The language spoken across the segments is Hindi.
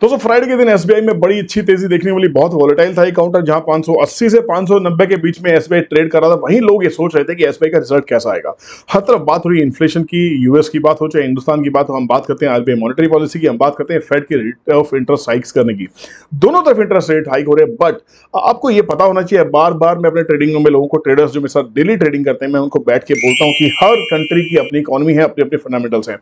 दोस्तों फ्राइडे के दिन एसबीआई में बड़ी अच्छी तेजी देखने वाली बहुत वॉलेटाइल था काउंटर जहां 580 से 590 के बीच में एसबीआई ट्रेड कर रहा था वहीं लोग ये सोच रहे थे कि एसबीआई का रिजल्ट कैसा आएगा हर तरफ बात हो रही है इन्फ्लेशन की यूएस की बात हो चाहे हिंदुस्तान की बात हो हम बात करते हैं आरबीआई मॉनिटरी पॉलिसी की हम बात करते हैं फेड की रेट ऑफ इंटरेस्ट हाइक्स करने की दोनों तरफ इंटरेस्ट रेट हाइक हो रहे हैं बट आपको ये पता होना चाहिए बार बार मैं अपने ट्रेडिंग में लोगों को ट्रेडर्स जो मेरे साथ डेली ट्रेडिंग करते हैं मैं उनको बैठ के बोलता हूँ कि हर कंट्री की अपनी इकोनॉमी है अपने अपने फंडामेंटल्स हैं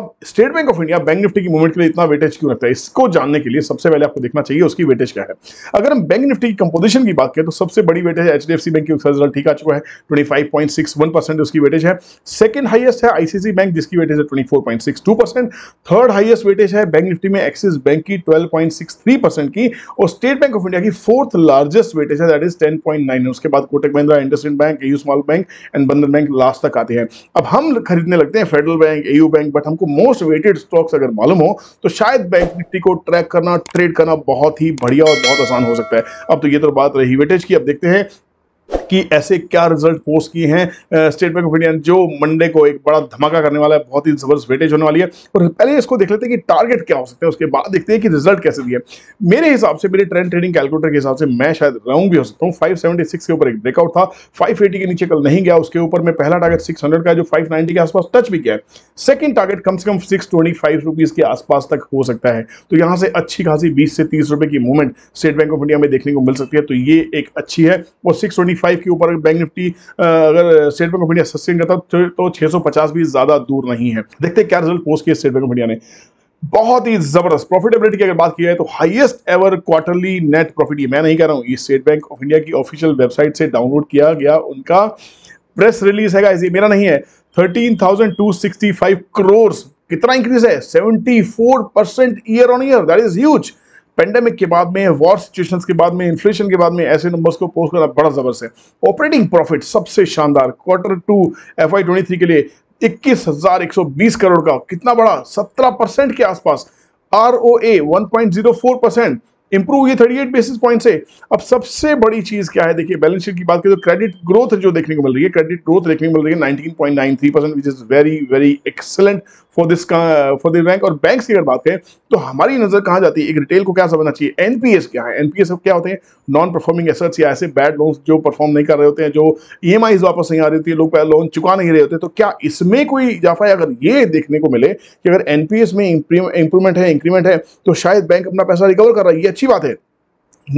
अब state bank of India bank nifty की मूवमेंट के लिए इतना वेटेज क्यों रखता है इसको जानने के लिए सबसे पहले आपको देखना चाहिए उसकी वेटेज क्या है अगर हम बैंक निफ्टी की कंपोजिशन की बात करें तो सबसे बड़ी weightage H D F C bank की रिजल्ट ठीक आ चुका है twenty five point six one percent उसकी वेटेज है सेकंड हाईएस्ट है आईसीसी बैंक जिसकी वेटेज है twenty four point six two percent third highest weightage है बैंक निफ्टी में एक्सिस बैंक की twelve point six three percent की और स्टेट बैंक ऑफ इंडिया की फोर्थ लार्जेस्ट वेटेज है that is ten point nine उसके बाद Kotak Mahindra IndusInd bank AU small bank and Bandhan bank last तक आते हैं अब हम खरीदने लगते हैं federal bank AU bank but हमको मोस्ट वेटेड स्टॉक्स अगर मालूम हो तो शायद बैंक निफ्टी को ट्रैक करना ट्रेड करना बहुत ही बढ़िया और बहुत आसान हो सकता है अब तो ये तो बात रही वेटेज की अब देखते हैं कि ऐसे क्या रिजल्ट पोस्ट किए हैं स्टेट बैंक ऑफ इंडिया जो मंडे को एक बड़ा धमाका करने वाला है बहुत ही जबरदस्त वेटेज होने वाली है और पहले इसको देख लेते हैं कि टारगेट क्या हो सकते हैं उसके बाद देखते हैं कि रिजल्ट कैसे दिए मेरे हिसाब से मेरे ट्रेंड ट्रेडिंग कैलकुलेटर के हिसाब से मैं शायद राउंड भी हो सकता हूँ फाइव के ऊपर एक ब्रेकआउट था फाइव के नीचे कल नहीं गया उसके ऊपर मैं पहला टारगेट सिक्स का जो फाइव के आसपास टच भी किया है सेकेंड टारगेट कम से कम सिक्स ट्वेंटी के आसपास तक हो सकता है तो यहाँ से अच्छी खासी बीस से तीस रुपए की movement state bank of India में देखने को मिल सकती है तो ये एक अच्छी है और सिक्स ट्वेंटी फाइव फाइव के ऊपर बैंक निफ्टी अगर state bank of India sustain करता तो, तो छह सौ पचास भी ज़्यादा दूर नहीं है देखते क्या रिजल्ट पोस्ट किया स्टेट बैंक ऑफ इंडिया ने बहुत ही जबरदस्त प्रॉफिटेबिलिटी की अगर बात की जाए तो highest ever quarterly net profit ये मैं नहीं कह रहा हूं ये स्टेट बैंक ऑफ इंडिया की ऑफिशियल वेबसाइट से डाउनलोड किया गया उनका प्रेस रिलीज है ये मेरा नहीं है thirteen thousand two sixty five crore कितना इंक्रीज है seventy four percent year on year that is huge pandemic के बाद में वॉर सिचुएशंस के बाद में इन्फ्लेशन के बाद में ऐसे नंबर्स को पोस्ट करना बड़ा जबरदस्त है ऑपरेटिंग प्रॉफिट सबसे शानदार quarter two F I twenty three के लिए इक्कीस हजार एक सौ बीस करोड़ का कितना बड़ा सत्रह परसेंट के आसपास R O A one point zero four percent improve thirty eight basis point से अब सबसे बड़ी चीज क्या है देखिए बैलेंस शीट की बात करें तो क्रेडिट ग्रोथ जो देखने को मिल रही है क्रेडिट ग्रोथ देखने को मिल रही है three percent which is very very excellent for this for this bank और बैंक की अगर बात करें तो हमारी नजर कहा जाती है एक रिटेल को क्या समझना चाहिए एनपीएस क्या है एनपीएस क्या होते हैं नॉन परफॉर्मिंग एसर्ट्स या ऐसे बैड लोन जो परफॉर्म नहीं कर रहे होते हैं जो ई e वापस नहीं आ रही होती है लोग लोन चुका नहीं रहे होते तो क्या इसमें कोई इजाफा अगर ये देखने को मिले कि अगर एनपीएस में इंप्रूवमेंट है इंक्रीमेंट है तो शायद बैंक अपना पैसा रिकवर कर रहा है अच्छी बात है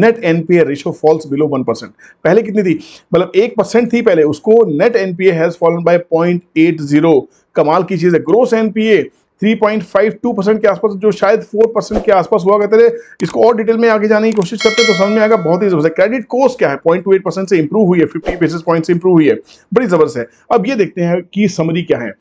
net NPA ratio falls below one percent पहले कितनी थी मतलब एक परसेंट थी पहले उसको net NPA has fallen by point eight zero कमाल की चीज़ है ग्रोस एनपीए 3.52 परसेंट के आसपास जो शायद 4 परसेंट के आसपास हुआ करते थे इसको और डिटेल में आगे जाने की कोशिश करते हैं तो समझ में आएगा बहुत ही जबरदस्त क्रेडिट कोर्स क्या है 0.28 परसेंट से इंप्रूव हुई है 50 बेसिस पॉइंट से इंप्रूव हुई है बड़ी जबरदस्त है अब ये देखते हैं कि समरी क्या है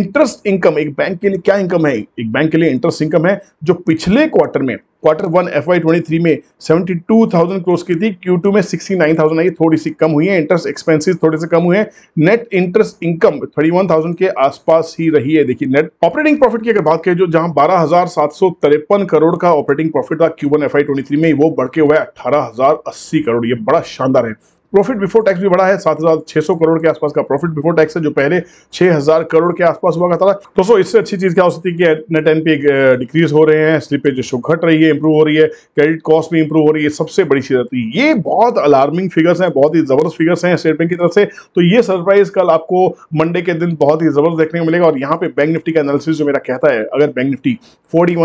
इंटरेस्ट इनकम एक बैंक के लिए क्या इनकम है एक बैंक के लिए इंटरेस्ट इनकम है जो पिछले क्वार्टर में quarter one F I twenty three में सेवेंटी टू थाउजेंड क्रोज की थी क्यू टू में सिक्सटी नाइन थाउजेंड आई थोड़ी सी कम हुई है इंटरेस्ट एक्सपेंसिस थोड़े से कम हुए हैं net interest income thirty one thousand के आसपास ही रही है देखिए नेट ऑपरेटिंग प्रॉफिट की अगर बात करें जो जहां बारह हजार सात सौ तिरपन करोड़ का ऑपरेटिंग प्रॉफिट था Q one F I twenty three में वो बढ़ के हुआ है अठारह हजार अस्सी करोड़ ये बड़ा शानदार है प्रॉफिट बिफोर टैक्स भी बढ़ा है सात हजार छह सौ करोड़ के आसपास का प्रॉफिट बिफोर टैक्स है जो पहले छह हजार करोड़ के आसपास हुआ था दोस्तों इससे अच्छी चीज क्या हो सकती है कि नेट एनपी डिक्रीज हो रहे हैं स्लिपेज जो घट रही है इंप्रूव हो रही है क्रेडिट कॉस्ट भी इंप्रूव हो रही है सबसे बड़ी चीज रहती है तो ये बहुत अलार्मिंग फिगर्स है बहुत ही जबरदस्त फिगर्स है स्टेट बैंक की तरफ से तो ये सरप्राइज कल आपको मंडे के दिन बहुत ही जबरदस्त देखने को मिलेगा और यहाँ पे बैंक निफ्टी का एनालिसिस जो मेरा कहता है अगर बैंक निफ्टी फोर्टी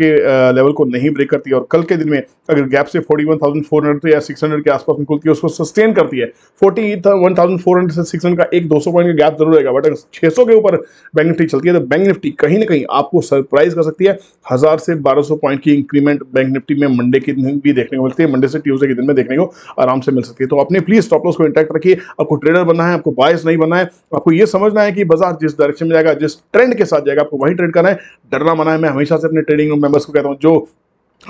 के लेवल को नहीं ब्रेक करती और कल के दिन में अगर गैप से हंड्रेड या हंड्रेड के आसपास निकलती है उसको सस्टेन करती है forty one thousand four hundred से सिक्स हंड्रेड का एक दो सौ पॉइंट का गैप जरूर रहेगा बट अगर छह सौ के ऊपर बैंक निफ्टी चलती है तो बैंक निफ्टी कहीं ना कहीं आपको सरप्राइज कर सकती है हज़ार से बारह सौ पॉइंट की इंक्रीमेंट बैंक निफ्टी में मंडे के दिन भी देखने को मिलती है मंडे से ट्यूजडे के दिन में देखने को आराम से मिल सकती है तो अपने प्लीज़ स्टॉप लॉस को इंटैक्ट रखिए आपको ट्रेडर बनना है आपको बायस नहीं बनना है आपको यह समझना है कि बाजार जिस डायरेक्शन में जाएगा जिस ट्रेंड के साथ जाएगा आपको वही ट्रेड करना है डरना मना है मैं हमेशा से अपने ट्रेडिंग मेंबर्स को कहता हूँ जो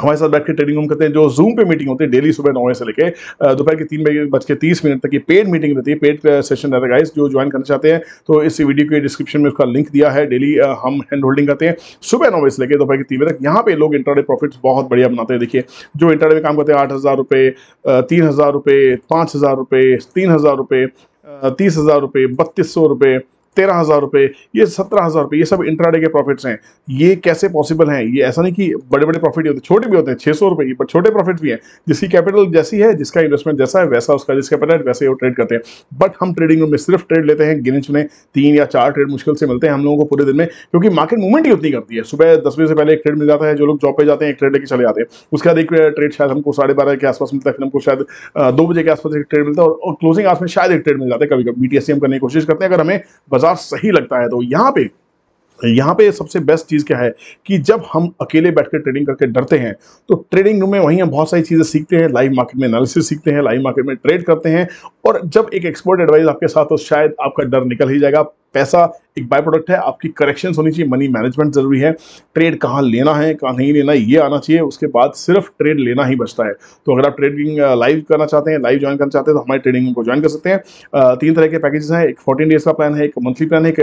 हमारे साथ बैठ के ट्रेडिंग रूम करते हैं जो जूम पे मीटिंग होती है डेली तो सुबह नौ बजे से लेके दोपहर के तीन बजे बज के तीस मिनट तक की पेड मीटिंग रहती है पेड सेशन रहता है गाइस जो ज्वाइन करना चाहते हैं तो इस वीडियो के डिस्क्रिप्शन में उसका लिंक दिया है डेली हम हैंड होल्डिंग करते हैं सुबह नौ बजे से लेकर दोपहर के तीन बजे तक यहाँ पे लोग इंटरडे प्रॉफिट बहुत बढ़िया बनाते हैं देखिए जो इंटरडे में काम करते हैं आठ हज़ार रुपये तीन हज़ार रुपये पाँच हज़ार रुपये तीन हज़ार रुपये तीस हज़ार रुपये बत्तीस सौ रुपये तेरह हज़ार रुपये ये सत्रह हज़ार रुपये ये सब इंट्राडे के प्रॉफिट्स हैं ये कैसे पॉसिबल हैं ये ऐसा नहीं कि बड़े बड़े प्रॉफिट होते छोटे भी होते हैं छः सौ रुपये पर छोटे प्रॉफिट भी हैं जिसकी कैपिटल जैसी है जिसका इन्वेस्टमेंट जैसा है वैसा उसका जिसका कैपिटल वैसे वो ट्रेड करते हैं बट हम ट्रेडिंग रूम में सिर्फ ट्रेड लेते हैं गिने चुने तीन या चार ट्रेड मुश्किल से मिलते हैं हम लोगों को पूरे दिन में क्योंकि मार्केट मूवमेंट ही उतनी करती है सुबह दस बजे से पहले एक ट्रेड मिल जाता है जो लोग जॉब पे जाते हैं एक ट्रेड लेकर चले जाते हैं उसके बाद एक ट्रेड शायद हमको साढ़े बारह के आसपास मिलता है फिर हमको शायद दो बजे के आसपास एक ट्रेड मिलता है और क्लोजिंग आस में शायद एक ट्रेड मिल जाता है कभी कभी बीटीएससी हम करने की कोशिश करते हैं अगर हमें बाजार सही लगता है तो यहाँ पे यहाँ पे सबसे बेस्ट चीज़ क्या है कि जब हम अकेले बैठकर ट्रेडिंग करके डरते हैं तो ट्रेडिंग रूम में वहीं हम बहुत सारी चीज़ें सीखते हैं लाइव मार्केट में एनालिसिस सीखते हैं लाइव मार्केट में ट्रेड करते हैं और जब एक एक्सपर्ट एडवाइस आपके साथ हो शायद आपका डर निकल ही जाएगा पैसा एक बाय प्रोडक्ट है आपकी करेक्शन होनी चाहिए मनी मैनेजमेंट जरूरी है ट्रेड कहाँ लेना है कहाँ नहीं लेना ये आना चाहिए उसके बाद सिर्फ ट्रेड लेना ही बचता है तो अगर आप ट्रेडिंग लाइव करना चाहते हैं लाइव ज्वाइन करना चाहते हैं तो हमारे ट्रेडिंग को ज्वाइन कर सकते हैं तीन तरह के पैकेजेस हैं एक फोर्टीन डेज का प्लान है एक मंथली प्लान है एक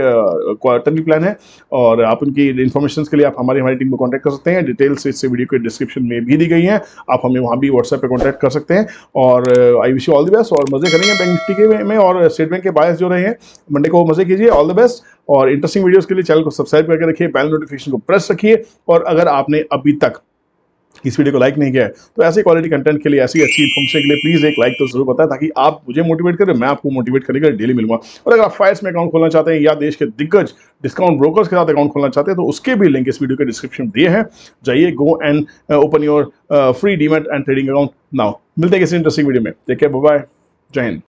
क्वार्टरली प्लान है और आप उनकी इन्फॉर्मेशन के लिए आप हमारी हमारी टीम को कॉन्टैक्ट कर सकते हैं डिटेल्स इससे वीडियो के डिस्क्रिप्शन में भी दी गई है आप हमें वहाँ भी व्हाट्सएप पर कॉन्टैक्ट कर सकते हैं और I wish you all the best और मजे करेंगे बैंक निफ्टी के में और स्टेट बैंक के बायस जो रहे हैं मंडे को मजे कीजिए ऑल द बेस्ट और इंटरेस्टिंग वीडियोस के लिए चैनल को सब्सक्राइब करके रखिए बेल नोटिफिकेशन को प्रेस रखिए और अगर आपने अभी तक इस वीडियो को लाइक नहीं किया है तो ऐसे क्वालिटी कंटेंट के लिए ऐसी अच्छी फंक्शन के लिए प्लीज़ एक लाइक तो जरूर बताए ताकि आप मुझे मोटिवेट करें मैं आपको मोटिवेट करेगा डेली मिलूंगा और अगर आप फाइल्स में अकाउंट खोलना चाहते हैं या देश के दिग्गज डिस्काउंट ब्रोकर्स के साथ अकाउंट खोलना चाहते हैं तो उसके भी लिंक इस वीडियो के डिस्क्रिप्शन दिए हैं जाइए go and open your free demat and trading account now मिलते हैं किसी इंटरेस्टिंग वीडियो में देखिए बाय जय हिंद